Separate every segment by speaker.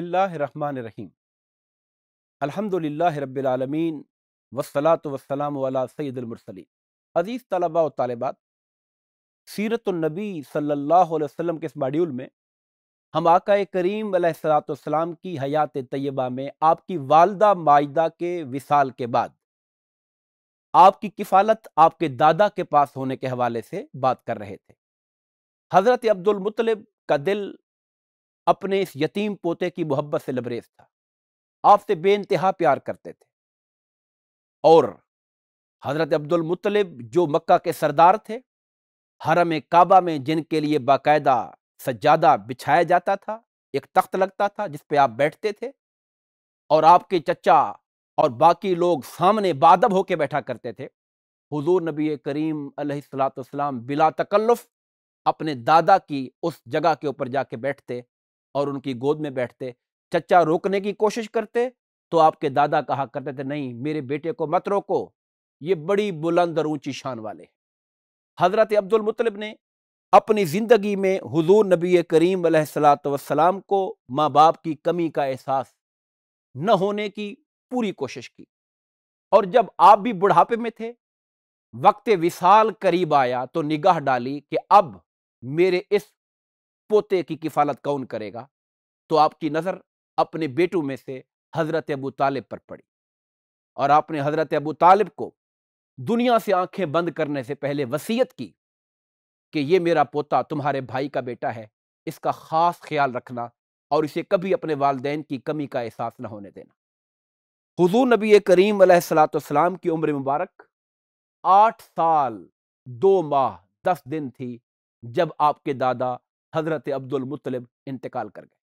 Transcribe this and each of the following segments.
Speaker 1: बसमिल्लाम अल्हम्दुलिल्लाह रबालमीन वसलात वसलाम वाला सैदुलमरसली अज़ीज़ तलबा और तालबात सीरतनबी सल्ला अलैहि के इस मॉड्यूल में हम आका करीम सलाम की हयात तय्यबा में आपकी वालदा माजदा के विसाल के बाद आपकी किफ़ालत आपके दादा के पास होने के हवाले से बात कर रहे थे हज़रत अब्दुलमतलब का दिल अपने इस यतीम पोते की मोहब्बत से लबरेज था आपसे बेानतहा प्यार करते थे और हज़रत अब्दुल मुतलिब जो मक्का के सरदार थे हरम काबा में जिनके लिए बाकायदा सज्जादा बिछाया जाता था एक तख्त लगता था जिस पे आप बैठते थे और आपके चचा और बाकी लोग सामने बादब होके बैठा करते थे हुजूर नबी करीम सलाम बिला तकल्लुफ़ अपने दादा की उस जगह के ऊपर जाके बैठते और उनकी गोद में बैठते चचा रोकने की कोशिश करते तो आपके दादा कहा करते थे नहीं मेरे बेटे को मत रोको ये बड़ी बुलंद और ऊंची शान वाले हज़रत अब्दुल मुतलब ने अपनी ज़िंदगी में हुजूर नबी करीम सलाम को माँ बाप की कमी का एहसास न होने की पूरी कोशिश की और जब आप भी बुढ़ापे में थे वक्त विशाल करीब आया तो निगाह डाली कि अब मेरे इस पोते की किफालत कौन करेगा तो आपकी नज़र अपने बेटों में से हज़रत अबू तालिब पर पड़ी और आपने हज़रत अबू तालिब को दुनिया से आंखें बंद करने से पहले वसीयत की कि ये मेरा पोता तुम्हारे भाई का बेटा है इसका ख़ास ख्याल रखना और इसे कभी अपने वालदेन की कमी का एहसास न होने देना हजू नबी करीम सलाम की उम्र मुबारक आठ साल दो माह दस दिन थी जब आपके दादा हज़रत अब्दुल मुतलिब इंतकाल कर गए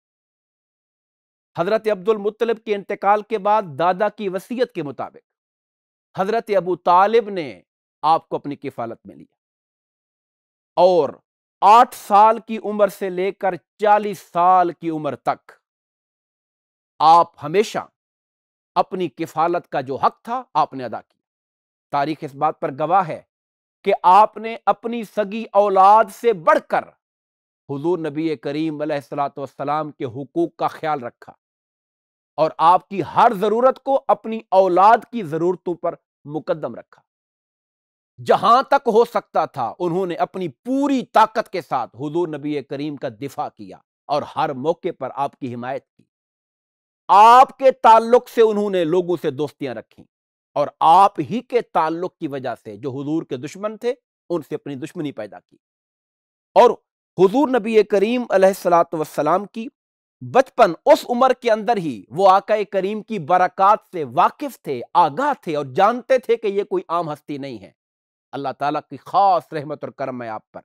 Speaker 1: हज़रत अब्दुल मुतलिब के इंतकाल के बाद दादा की वसीयत के मुताबिक हज़रत अबू तालिब ने आपको अपनी किफालत में लिया और आठ साल की उम्र से लेकर चालीस साल की उम्र तक आप हमेशा अपनी किफालत का जो हक था आपने अदा किया तारीख इस बात पर गवाह है कि आपने अपनी सगी औलाद से बढ़कर हुजूर नबी करीम सलाम के हुकूक का ख्याल रखा और आपकी हर ज़रूरत को अपनी औलाद की ज़रूरतों पर मुकदम रखा जहां तक हो सकता था उन्होंने अपनी पूरी ताकत के साथ हुजूर नबी करीम का दिफा किया और हर मौके पर आपकी हिमायत की आपके ताल्लुक से उन्होंने लोगों से दोस्तियां रखी और आप ही के ताल्लुक की वजह से जो हुजूर के दुश्मन थे उनसे अपनी दुश्मनी पैदा की और हुजूर नबी करीम सलाम की बचपन उस उम्र के अंदर ही वो आका करीम की बरक़ात से वाकिफ थे आगाह थे और जानते थे कि ये कोई आम हस्ती नहीं है अल्लाह ताला की खास रहमत और करम है आप पर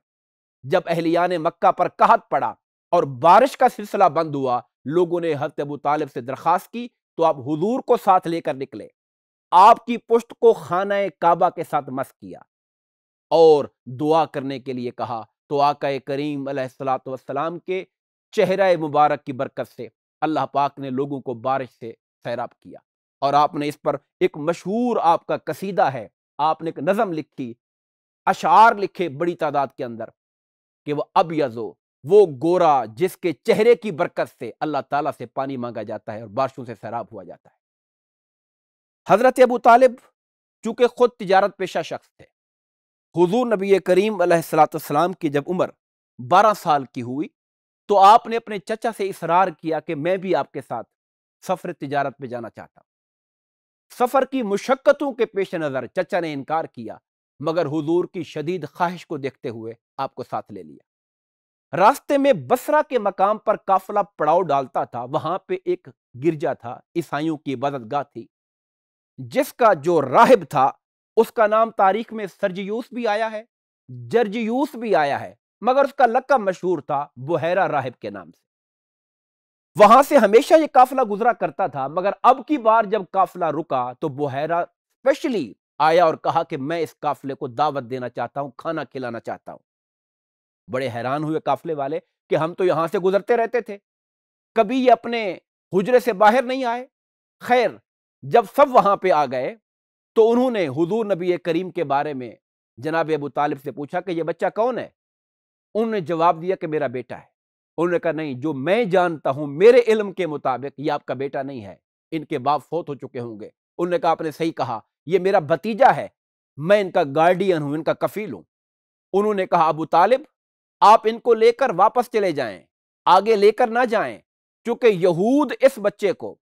Speaker 1: जब अहलिया ने मक्का पर कहत पड़ा और बारिश का सिलसिला बंद हुआ लोगों ने हजरत अबू तालिब से दरख्वास्त की तो आप हुजूर को साथ लेकर निकले आपकी पुष्ट को खाना काबा के साथ मस किया और दुआ करने के लिए कहा तो आका करीम सलाम के चेहरा मुबारक की बरकत से अल्लाह पाक ने लोगों को बारिश से सैराब किया और आपने इस पर एक मशहूर आपका कसीदा है आपने एक नज़म लिखी अशार लिखे बड़ी तादाद के अंदर कि वह अब यजो वो गोरा जिसके चेहरे की बरकत से अल्लाह ताला से पानी मांगा जाता है और बारिशों से सैराब हुआ जाता है हज़रत अबू तालिब चूंकि खुद तजारत पेशा शख्स थे हुजूर नबी करीम सलाम की जब उम्र बारह साल की हुई तो आपने अपने चचा से इसरार किया कि मैं भी आपके साथ सफ़र तजारत में जाना चाहता सफ़र की मुशक्क़तों के पेश नज़र चचा ने इनकार किया मगर हुजूर की शदीद ख्वाहिश को देखते हुए आपको साथ ले लिया रास्ते में बसरा के मकाम पर काफिला पड़ाव डालता था वहां पे एक गिरजा था ईसाइयों की इबादतगाह थी जिसका जो राहिब था उसका नाम तारीख में सरजयूस भी आया है जर्जयूस भी आया है मगर उसका लक्का मशहूर था बुहरा राहिब के नाम से वहां से हमेशा ये काफिला गुजरा करता था मगर अब की बार जब काफिला रुका तो बुहरा स्पेशली आया और कहा कि मैं इस काफिले को दावत देना चाहता हूँ खाना खिलाना चाहता हूं बड़े हैरान हुए काफिले वाले कि हम तो यहां से गुजरते रहते थे कभी ये अपने हुजरे से बाहर नहीं आए खैर जब सब वहां पे आ गए तो उन्होंने हुजूर नबी करीम के बारे में जनाब अबू तालिब से पूछा कि यह बच्चा कौन है उन्होंने जवाब दिया कि मेरा बेटा है उन्होंने कहा नहीं जो मैं जानता हूं मेरे इल्म के मुताबिक ये आपका बेटा नहीं है इनके बाप फोत हो चुके होंगे उन्होंने कहा आपने सही कहा यह मेरा भतीजा है मैं इनका गार्डियन हूं इनका कफील हूं उन्होंने कहा अबू तालिब आप इनको लेकर वापस चले जाएं आगे लेकर ना जाएं क्योंकि यहूद इस बच्चे को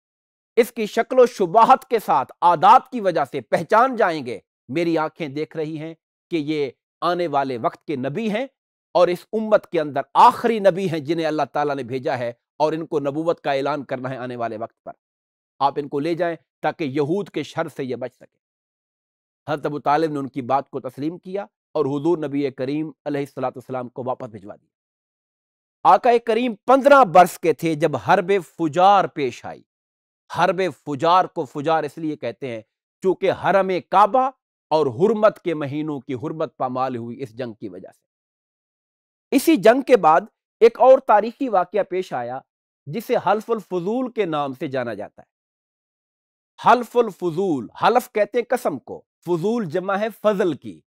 Speaker 1: इसकी शक्ल शुबाहत के साथ आदात की वजह से पहचान जाएंगे मेरी आंखें देख रही हैं कि ये आने वाले वक्त के नबी हैं और इस उम्मत के अंदर आखिरी नबी हैं जिन्हें अल्लाह ताला ने भेजा है और इनको नबूवत का ऐलान करना है आने वाले वक्त पर आप इनको ले जाएं ताकि यहूद के शर से ये बच सके हजरत अबू तालिब ने उनकी बात को तस्लीम किया और हजूर नबी करीम सलाम को वापस भिजवा दिया आका करीम पंद्रह बरस के थे जब हरब फुजार पेश आई हरब फुजार को फुजार इसलिए कहते हैं चूंकि हरम काबा और हुरमत के महीनों की हुरमत पामाल हुई इस जंग की वजह से इसी जंग के बाद एक और तारीखी वाक्य पेश आया जिसे हल्फुल फजूल के नाम से जाना जाता है हल्फुल फजूल हल्फ कहते हैं कसम को फजूल जमा है फजल की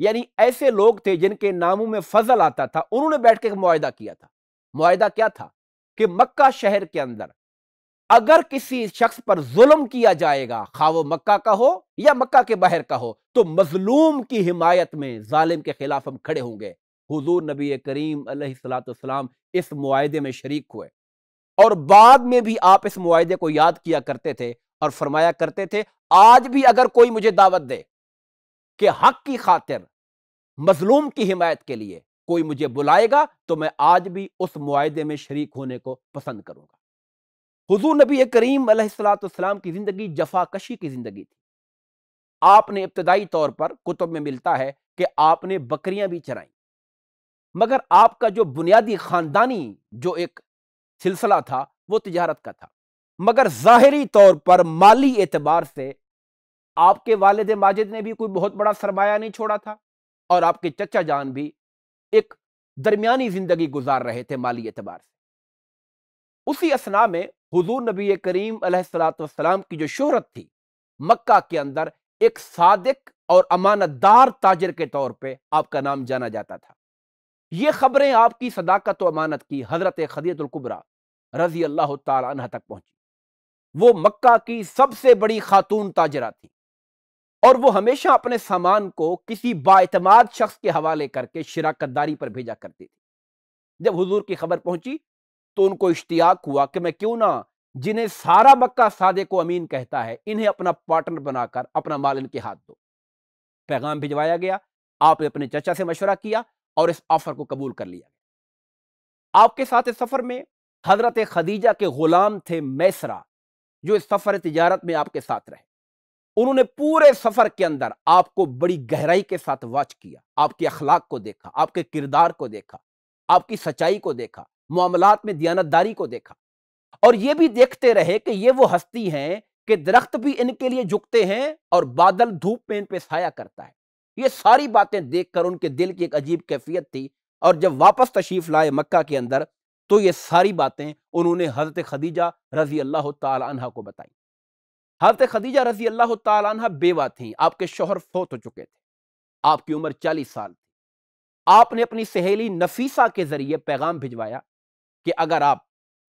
Speaker 1: यानी ऐसे लोग थे जिनके नामों में फजल आता था उन्होंने बैठ के मुआदा किया था मुआदा क्या था कि मक्का शहर के अंदर अगर किसी शख्स पर जुल्म किया जाएगा खा वो मक्का का हो या मक्का के बाहर का हो तो मजलूम की हिमायत में जालिम के खिलाफ हम खड़े होंगे हुजूर नबी करीम सलाम इस मुआदे में शरीक हुए और बाद में भी आप इस मुआदे को याद किया करते थे और फरमाया करते थे आज भी अगर कोई मुझे दावत दे कि हक की खातिर मजलूम की हिमायत के लिए कोई मुझे बुलाएगा तो मैं आज भी उस मुआदे में शरीक होने को पसंद करूंगा हजूर नबी करीम सलाम की ज़िंदगी जफाकशी की ज़िंदगी थी आपने इब्तदाई तौर पर कुतुब में मिलता है कि आपने बकरियां भी चराई मगर आपका जो बुनियादी ख़ानदानी जो एक सिलसिला था वो तजारत का था मगर ज़ाहरी तौर पर माली एतबार से आपके वालद माजिद ने भी कोई बहुत बड़ा सरमाया नहीं छोड़ा था और आपके चचा जान भी एक दरमिया ज़िंदगी गुजार रहे थे माली एतबार से उसी असना में हुजूर नबी करीम सलाम की जो शोहरत थी मक्का के अंदर एक सादिक और अमानतदार ताजर के तौर पे आपका नाम जाना जाता था ये खबरें आपकी सदाकत और अमानत की हजरत खदीतुल्कुबरा रजी अल्लाह तह तक पहुंची वो मक्का की सबसे बड़ी खातून ताजरा थी और वो हमेशा अपने सामान को किसी बातमाद शख्स के हवाले करके शराकतदारी पर भेजा करती थी जब हुजूर की खबर पहुंची तो उनको इश्तियाक हुआ कि मैं क्यों ना जिन्हें सारा मक्का सादे को अमीन कहता है इन्हें अपना पार्टनर बनाकर अपना माल इनके हाथ दो पैगाम भिजवाया गया आपने अपने चचा से मशवरा किया और इस ऑफर को कबूल कर लिया आपके साथ इस सफर में हजरत खदीजा के गुलाम थे मैसरा जो इस सफर तजारत में आपके साथ रहे उन्होंने पूरे सफर के अंदर आपको बड़ी गहराई के साथ वॉच किया आपके अखलाक को देखा आपके किरदार को देखा आपकी सच्चाई को देखा मामलात में दियानतदारी को देखा और ये भी देखते रहे कि ये वो हस्ती हैं कि दरख्त भी इनके लिए झुकते हैं और बादल धूप में इन पर साया करता है ये सारी बातें देखकर उनके दिल की एक अजीब कैफियत थी और जब वापस तशीफ लाए मक्का के अंदर तो ये सारी बातें उन्होंने हजरत खदीजा रजी अल्लाह तहा को बताई हजरत खदीजा रजी अल्लाह तहा बेवा थी आपके शोहर फोत हो चुके थे आपकी उम्र चालीस साल थी आपने अपनी सहेली नफीसा के जरिए पैगाम भिजवाया कि अगर आप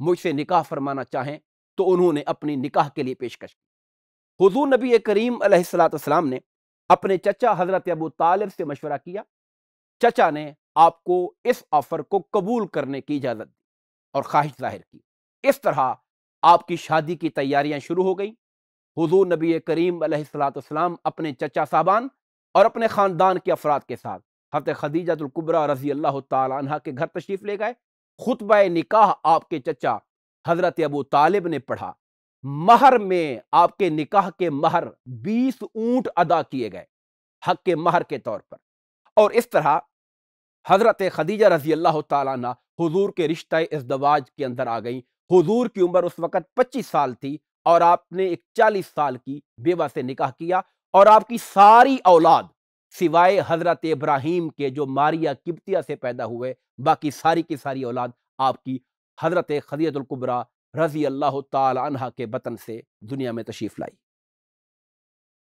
Speaker 1: मुझसे निकाह फरमाना चाहें तो उन्होंने अपनी निकाह के लिए पेशकश की हजू नबी करीम सलाम ने अपने चचा हज़रत अबू तालिब से मशवरा किया चचा ने आपको इस ऑफ़र को कबूल करने की इजाज़त दी और ख्वाहिश जाहिर की इस तरह आपकी शादी की तैयारियां शुरू हो गई हजू नबी करीम सलाम अपने चचा साहबान और अपने ख़ानदान के अफराद के साथ हत खदीजातुल्कुबरा रजी अल्लाह तह के घर तशरीफ़ ले गए खुतब निकाह आपके चचा हजरत अबू तालिब ने पढ़ा महर में आपके निकाह के महर बीस ऊंट अदा किए गए हक के महर के तौर पर और इस तरह हजरत खदीजा रजी अल्लाह तला हुजूर के रिश्ते दवाज के अंदर आ गई हजूर की उम्र उस वक़्त पच्चीस साल थी और आपने एक चालीस साल की बेवा से निकाह किया और आपकी सारी औलाद सिवाय हज़रत इब्राहिम के जो मारिया किब्तिया से पैदा हुए बाकी सारी की सारी औलाद आपकी हज़रत खदियतुल्कुब्रा रज़ी अल्लाह तला के बतन से दुनिया में तशरीफ़ लाई